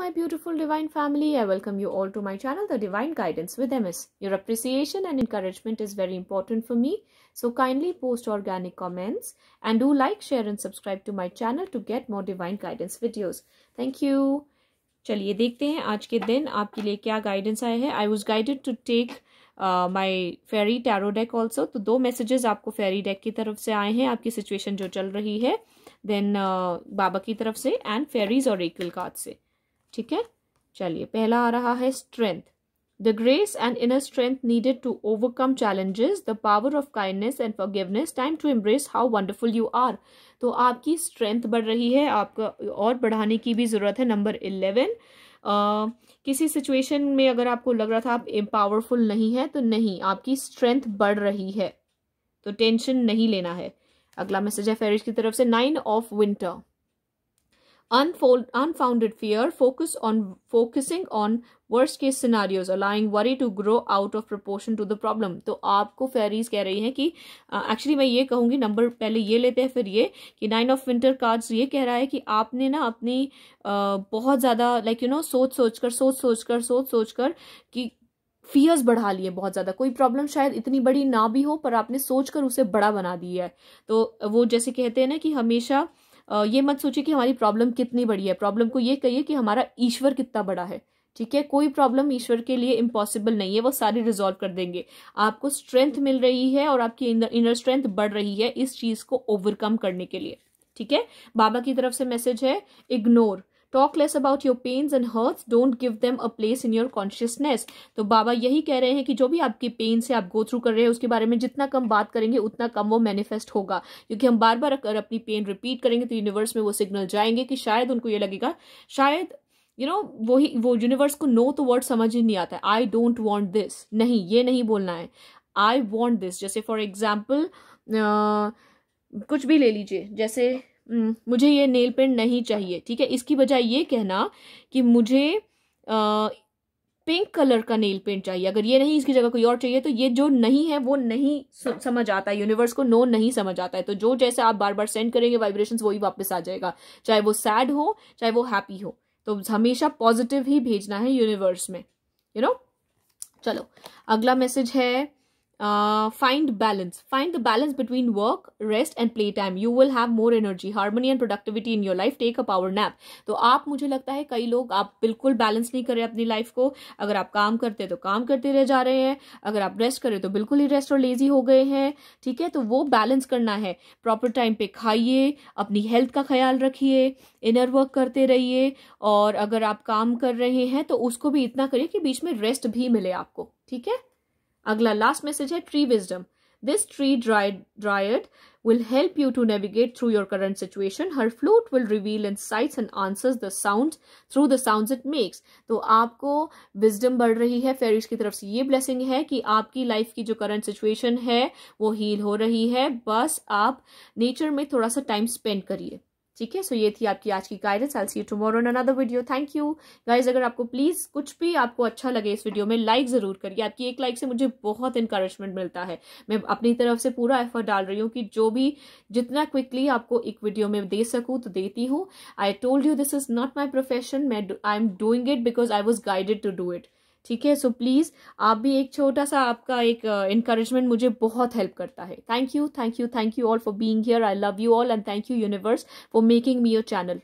my beautiful divine family. I welcome you all to my channel, The Divine Guidance with MS. Your appreciation and encouragement is very important for me. So kindly post organic comments and do like, share and subscribe to my channel to get more divine guidance videos. Thank you. chaliye dekhte hain aaj ke din aapke liye kya guidance aaye hai i was guided to take my fairy tarot deck also तो दो messages आपको फेरी deck की तरफ से आए हैं आपकी situation जो चल रही है देन uh, बाबा की तरफ से एंड फेरीज और एक कार्ड से ठीक है चलिए पहला आ रहा है strength the grace and inner strength needed to overcome challenges the power of kindness and forgiveness time to embrace how wonderful you are तो आपकी स्ट्रेंथ बढ़ रही है आपका और बढ़ाने की भी ज़रूरत है नंबर इलेवन Uh, किसी सिचुएशन में अगर आपको लग रहा था आप पावरफुल नहीं है तो नहीं आपकी स्ट्रेंथ बढ़ रही है तो टेंशन नहीं लेना है अगला मैसेज है फेरिश की तरफ से nine of winter Unfold, unfounded fear focus on focusing on worst case scenarios allowing worry to grow out of proportion to the problem तो आपको फेरीज कह रही है कि एक्चुअली uh, मैं ये कहूँगी नंबर पहले ये लेते हैं फिर ये कि नाइन ऑफ विंटर कार्ड्स ये कह रहा है कि आपने ना अपनी uh, बहुत ज़्यादा लाइक यू नो सोच सोच कर सोच सोच कर सोच सोच कर कि फियर्स बढ़ा लिए बहुत ज़्यादा कोई प्रॉब्लम शायद इतनी बड़ी ना भी हो पर आपने सोच कर उसे बड़ा बना दिया है तो वो जैसे कहते हैं ना कि हमेशा ये मत सोचिए कि हमारी प्रॉब्लम कितनी बड़ी है प्रॉब्लम को ये कहिए कि हमारा ईश्वर कितना बड़ा है ठीक है कोई प्रॉब्लम ईश्वर के लिए इम्पॉसिबल नहीं है वो सारी रिजॉल्व कर देंगे आपको स्ट्रेंथ मिल रही है और आपकी इनर स्ट्रेंथ बढ़ रही है इस चीज को ओवरकम करने के लिए ठीक है बाबा की तरफ से मैसेज है ignore talk less about your pains and hurts don't give them a place in your consciousness तो बाबा यही कह रहे हैं कि जो भी आपकी पेन से आप गो थ्रू कर रहे हैं उसके बारे में जितना कम बात करेंगे उतना कम वो मैनिफेस्ट होगा क्योंकि हम बार बार अगर अपनी पेन रिपीट करेंगे तो यूनिवर्स में वो सिग्नल जाएंगे कि शायद उनको ये लगेगा शायद यू नो वही वो यूनिवर्स को नो तो वर्ड समझ ही नहीं आता है आई डोंट वॉन्ट दिस नहीं ये नहीं बोलना है आई वॉन्ट दिस जैसे फॉर एग्जाम्पल कुछ भी ले लीजिए जैसे हम्म, मुझे ये नेल पेंट नहीं चाहिए ठीक है इसकी बजाय ये कहना कि मुझे पिंक कलर का नेल पेंट चाहिए अगर ये नहीं इसकी जगह कोई और चाहिए तो ये जो नहीं है वो नहीं समझ आता है यूनिवर्स को नो नहीं समझ आता है तो जो जैसे आप बार बार सेंड करेंगे वाइब्रेशन वही वापस आ जाएगा चाहे वो सैड हो चाहे वो हैप्पी हो तो हमेशा पॉजिटिव ही भेजना है यूनिवर्स में यू you नो know? चलो अगला मैसेज है uh, find balance find the balance between work rest and playtime you will have more energy harmony and productivity in your life take a power nap तो आप मुझे लगता है कई लोग आप बिल्कुल बैलेंस नहीं करें अपनी लाइफ को अगर आप काम करते हैं तो काम करते रह जा रहे हैं अगर आप रेस्ट करें तो बिल्कुल ही रेस्ट और लेजी हो गए हैं ठीक है तो वो बैलेंस करना है प्रॉपर टाइम पे खाइए अपनी हेल्थ का ख्याल रखिए इनर वर्क करते रहिए और अगर आप काम कर रहे हैं तो उसको भी इतना करिए कि बीच में रेस्ट भी मिले आपको ठीक है अगला लास्ट मैसेज है tree wisdom this tree dryad dryad will help you to navigate through your current situation her flute will reveal insights and answers the sound through the sound it makes तो आपको wisdom बढ़ रही है फेरिश की तरफ से ये blessing है कि आपकी लाइफ की जो करंट सिचुएशन है वो हील हो रही है बस आप नेचर में थोड़ा सा टाइम स्पेंड करिए ठीक है सो ये थी आपकी आज की guidance I see tomorrow in another video thank you guys अगर आपको प्लीज़ कुछ भी आपको अच्छा लगे इस वीडियो में लाइक ज़रूर करिए आपकी एक लाइक से मुझे बहुत इंकरेजमेंट मिलता है मैं अपनी तरफ से पूरा एफर्ट डाल रही हूँ कि जो भी जितना क्विकली आपको एक वीडियो में दे सकूँ तो देती हूँ I told you this is not my profession मैं I am doing it because I was guided to do it ठीक है सो प्लीज़ आप भी एक छोटा सा आपका एक इंकरेजमेंट uh, मुझे बहुत हेल्प करता है thank you thank you thank you all for being here I love you all and thank you universe for making me your channel